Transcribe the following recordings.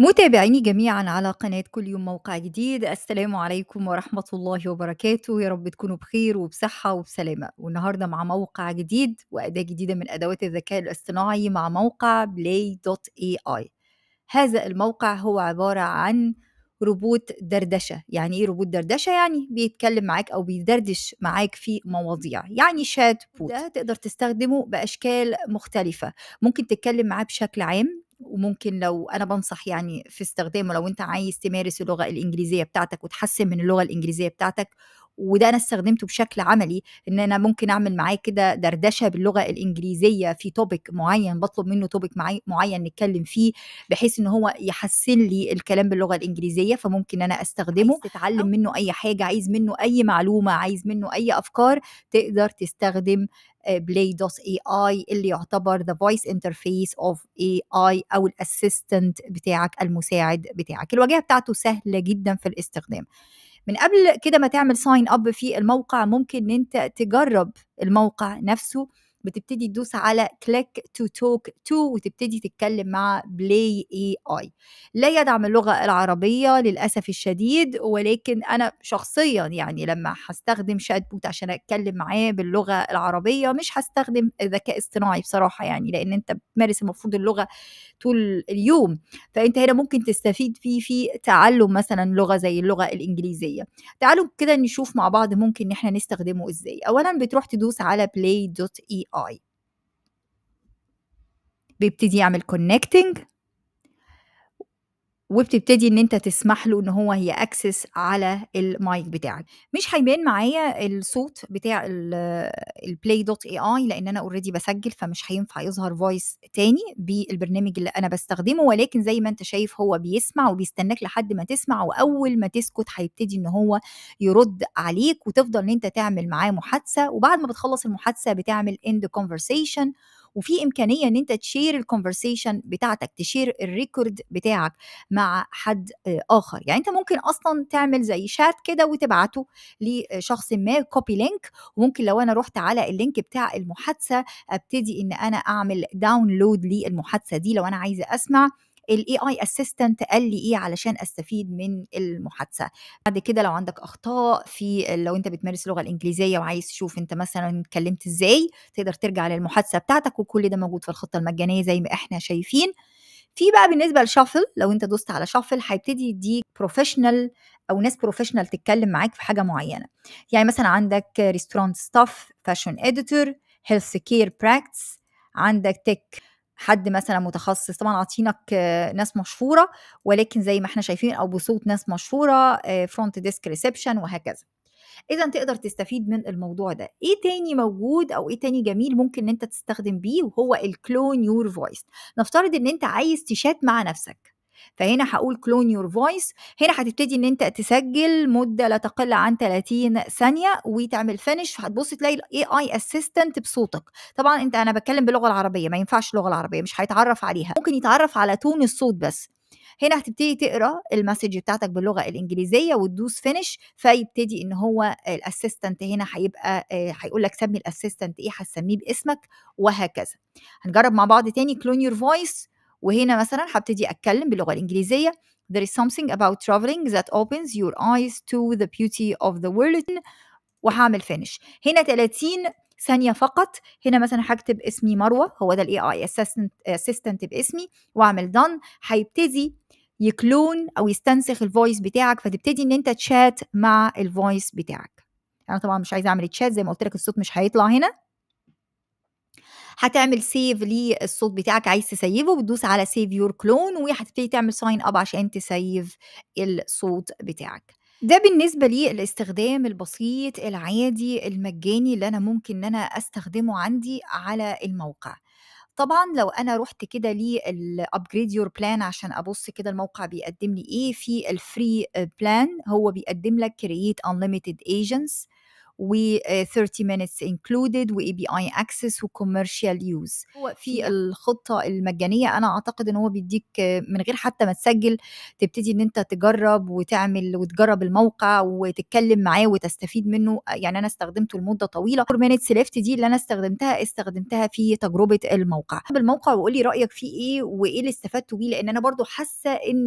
متابعيني جميعا على قناة كل يوم موقع جديد السلام عليكم ورحمة الله وبركاته يا رب تكونوا بخير وبصحة وبسلامة والنهاردة مع موقع جديد وأداة جديدة من أدوات الذكاء الاصطناعي مع موقع play.ai هذا الموقع هو عبارة عن روبوت دردشه يعني ايه روبوت دردشه يعني بيتكلم معاك او بيدردش معاك في مواضيع يعني شات بوت ده تقدر تستخدمه باشكال مختلفه ممكن تتكلم معاه بشكل عام وممكن لو انا بنصح يعني في استخدامه لو انت عايز تمارس اللغه الانجليزيه بتاعتك وتحسن من اللغه الانجليزيه بتاعتك وده انا استخدمته بشكل عملي ان انا ممكن اعمل معاه كده دردشه باللغه الانجليزيه في توبيك معين بطلب منه توبيك معين نتكلم فيه بحيث ان هو يحسن لي الكلام باللغه الانجليزيه فممكن انا استخدمه تتعلم منه اي حاجه عايز منه اي معلومه عايز منه اي افكار تقدر تستخدم بلاي دوس اي اي اللي يعتبر ذا فويس انترفيس اوف اي اي او الاسيستنت بتاعك المساعد بتاعك الواجهه بتاعته سهله جدا في الاستخدام من قبل كده ما تعمل ساين اب في الموقع ممكن ان انت تجرب الموقع نفسه بتبتدي تدوس على كليك تو توك تو وتبتدي تتكلم مع بلاي اي اي لا يدعم اللغه العربيه للاسف الشديد ولكن انا شخصيا يعني لما هستخدم شات بوت عشان اتكلم معاه باللغه العربيه مش هستخدم الذكاء الاصطناعي بصراحه يعني لان انت بتمارس المفروض اللغه طول اليوم فانت هنا ممكن تستفيد فيه في تعلم مثلا لغه زي اللغه الانجليزيه تعالوا كده نشوف مع بعض ممكن ان احنا نستخدمه ازاي اولا بتروح تدوس على play.ai اي بيبتدي يعمل كونكتنج وبتبتدي ان انت تسمح له ان هو هي اكسس على المايك بتاعك مش هيبان معايا الصوت بتاع البلاي دوت اي اي لان انا اوريدي بسجل فمش هينفع يظهر فويس تاني بالبرنامج اللي انا بستخدمه ولكن زي ما انت شايف هو بيسمع وبيستناك لحد ما تسمع واول ما تسكت هيبتدي ان هو يرد عليك وتفضل ان انت تعمل معاه محادثه وبعد ما بتخلص المحادثه بتعمل اند كونفرسيشن وفي امكانيه ان انت تشير الكونفرسيشن بتاعتك تشير الريكورد بتاعك مع حد آه، اخر يعني انت ممكن اصلا تعمل زي شات كده وتبعته لشخص ما كوبي لينك وممكن لو انا رحت على اللينك بتاع المحادثه ابتدي ان انا اعمل داونلود للمحادثه دي لو انا عايزه اسمع الاي اي اسيستنت قال لي ايه علشان استفيد من المحادثه بعد كده لو عندك اخطاء في لو انت بتمارس اللغه الانجليزيه وعايز تشوف انت مثلا اتكلمت ازاي تقدر ترجع للمحادثه بتاعتك وكل ده موجود في الخطه المجانيه زي ما احنا شايفين في بقى بالنسبه لشافل لو انت دوست على شافل هيبتدي يديك بروفيشنال او ناس بروفيشنال تتكلم معاك في حاجه معينه يعني مثلا عندك ريستورانت ستاف فاشن اديتور هيلث كير براكتس عندك تك حد مثلا متخصص طبعا عاطينك ناس مشهوره ولكن زي ما احنا شايفين او بصوت ناس مشهوره فرونت ديسك ريسبشن وهكذا اذا تقدر تستفيد من الموضوع ده ايه تاني موجود او ايه تاني جميل ممكن ان انت تستخدم بيه وهو الكلون يور فويس نفترض ان انت عايز تشات مع نفسك فهنا هقول كلون يور فويس هنا هتبتدي ان انت تسجل مده لا تقل عن 30 ثانيه وتعمل فينش فهتبص تلاقي الاي اي اسيستنت بصوتك طبعا انت انا بتكلم باللغه العربيه ما ينفعش اللغه العربيه مش هيتعرف عليها ممكن يتعرف على تون الصوت بس هنا هتبتدي تقرا المسج بتاعتك باللغه الانجليزيه وتدوس فينش فيبتدي ان هو الاسيستنت هنا هيبقى آه، هيقول لك سمي الاسيستنت ايه هتسميه باسمك وهكذا هنجرب مع بعض تاني كلون يور فويس وهنا مثلا هبتدي أتكلم باللغة الإنجليزية There is something about traveling that opens your eyes to the beauty of the world وهعمل finish هنا 30 ثانية فقط هنا مثلا هكتب اسمي مروة هو ده الاي اي assistant باسمي واعمل done هيبتدي يكلون او يستنسخ الفويس بتاعك فتبتدي ان انت تشات مع الفويس بتاعك انا طبعا مش عايزه اعمل تشات زي ما قلت لك الصوت مش هيطلع هنا هتعمل سيف للصوت بتاعك عايز تسيفه بتدوس على سيف يور كلون وهتبتدي تعمل ساين اب عشان تسيف الصوت بتاعك ده بالنسبة للاستخدام البسيط العادي المجاني اللي أنا ممكن إن أنا أستخدمه عندي على الموقع. طبعا لو انا رحت كده للابجريد يور بلان عشان ابص كده الموقع بيقدم لي ايه في الفري بلان هو بيقدم لك كرييت انليميتد ايجنتس و 30 آه، minutes included و API access و commercial use هو في الخطه المجانيه انا اعتقد ان هو بيديك من غير حتى ما تسجل تبتدي ان انت تجرب وتعمل وتجرب الموقع وتتكلم معاه وتستفيد منه يعني انا استخدمته لمده طويله 4 minutes left دي اللي انا استخدمتها استخدمتها في تجربه الموقع بالموقع وقول لي رايك فيه ايه وايه اللي استفدت بيه لان انا برضو حاسه ان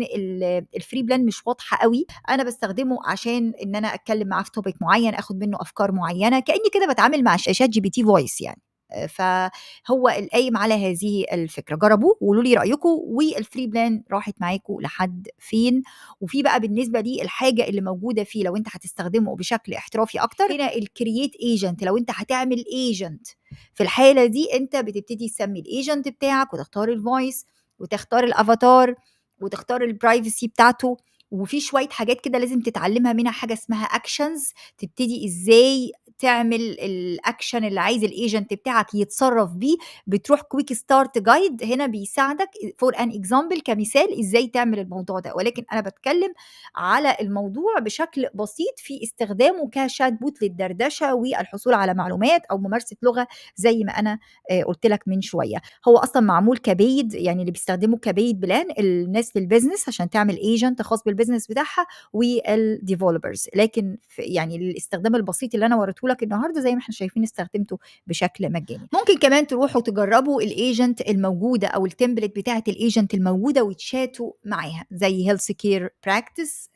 الفري بلان مش واضحه قوي انا بستخدمه عشان ان انا اتكلم معاه في توبيك معين اخد منه افكار افكار معينه كاني كده بتعامل مع شات جي بي تي فويس يعني آه، فهو القايم على هذه الفكره جربوه وقولوا لي رايكم والفري بلان راحت معاكم لحد فين وفي بقى بالنسبه لي الحاجه اللي موجوده فيه لو انت هتستخدمه بشكل احترافي اكتر هنا الكرييت ايجنت لو انت هتعمل ايجنت في الحاله دي انت بتبتدي تسمي الايجنت بتاعك وتختار الفويس وتختار الافاتار وتختار البرايفسي بتاعته وفي شويه حاجات كده لازم تتعلمها منها حاجه اسمها اكشنز تبتدي ازاي تعمل الاكشن اللي عايز الايجنت بتاعك يتصرف بيه بتروح كويك ستارت جايد هنا بيساعدك فور ان اكزامبل كمثال ازاي تعمل الموضوع ده ولكن انا بتكلم على الموضوع بشكل بسيط في استخدامه كشات بوت للدردشه والحصول على معلومات او ممارسه لغه زي ما انا آه، قلت لك من شويه هو اصلا معمول كبيد يعني اللي بيستخدمه كبيد بلان الناس في البيزنس عشان تعمل ايجنت خاص بالبيزنس بتاعها والديفلوبرز لكن يعني الاستخدام البسيط اللي انا وريته لك النهارده زي ما احنا شايفين استخدمته بشكل مجاني ممكن كمان تروحوا تجربوا الايجنت الموجوده او التمبلت بتاعه الايجنت الموجوده وتشاتوا معاها زي هيلث كير براكتس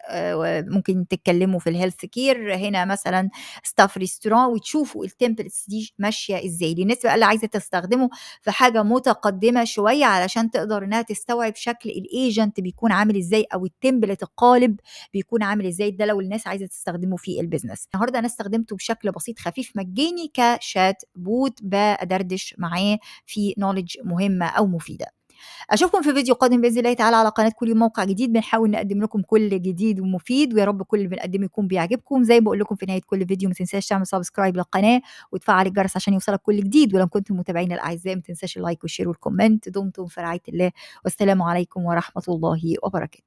ممكن تتكلموا في الهيلث كير هنا مثلا ستاف ريستوران وتشوفوا التمبلتس دي ماشيه ازاي للناس بقى اللي عايزه تستخدمه في حاجه متقدمه شويه علشان تقدر انها تستوعب شكل الايجنت بيكون عامل ازاي او التمبلت القالب بيكون عامل ازاي ده لو الناس عايزه تستخدمه في البيزنس النهارده انا استخدمته بشكل بسيط بسيط خفيف مجاني كشات بوت بدردش معاه في نولج مهمه او مفيده اشوفكم في فيديو قادم باذن الله تعالى على قناه كل يوم موقع جديد بنحاول نقدم لكم كل جديد ومفيد ويا رب كل اللي بنقدمه يكون بيعجبكم زي ما بقول لكم في نهايه كل فيديو ما تنساش تعمل سبسكرايب للقناه وتفعل الجرس عشان يوصلك كل جديد ولو كنتم متابعين الاعزاء ما تنساش اللايك والشير والكومنت دمتم في رعايه الله والسلام عليكم ورحمه الله وبركاته